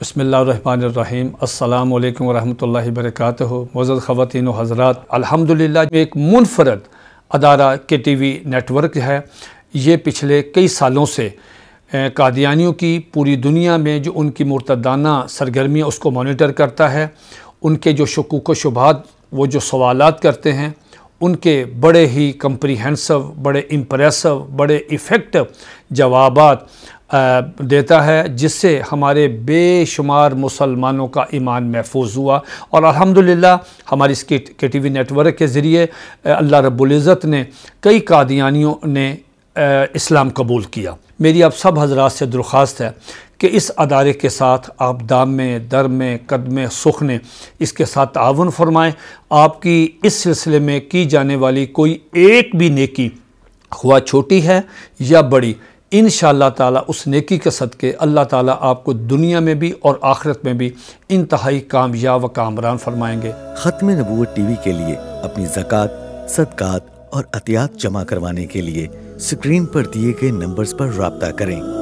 बसमीम् अल्लाम वरहमल वरक मज़द ख़वान हज़रा अलहमदिल्ला एक मुनफरद अदारा के टी वी नेटवर्क है ये पिछले कई सालों से कादियानियों की पूरी दुनिया में जो उनकी मुर्तदाना सरगर्मियाँ उसको मोनिटर करता है उनके जो शकूक व शुबात वो जो सवालत करते हैं उनके बड़े ही कंप्रीहेंसिव बड़े इम्प्रेसिव बड़े इफ़ेक्टिव जवाब देता है जिससे हमारे बेशुमार मुसलमानों का ईमान महफूज हुआ और अल्हम्दुलिल्लाह हमारी इस के टी वी नेटवर्क के ज़रिए अल्लाह रबुल्ज़त ने कई कादियानियों ने इस्लाम कबूल किया मेरी आप सब हजरात से दरख्वास्त है कि इस अदारे के साथ आप दाम में दर में कदम सुख ने इसके साथ तावन फरमाएँ आपकी इस सिलसिले में की जाने वाली कोई एक भी नेकी हुआ छोटी है या बड़ी इन ताला उस नेकी के सदक़े अल्लाह ताला आपको दुनिया में भी और आखिरत में भी इंतहाई कामयाब व कामरान फरमाएंगे ख़त्म नबूत टी वी के लिए अपनी ज़क़़त सदक़ात और अतियात जमा करवाने के लिए स्क्रीन पर दिए गए नंबर्स पर रबता करें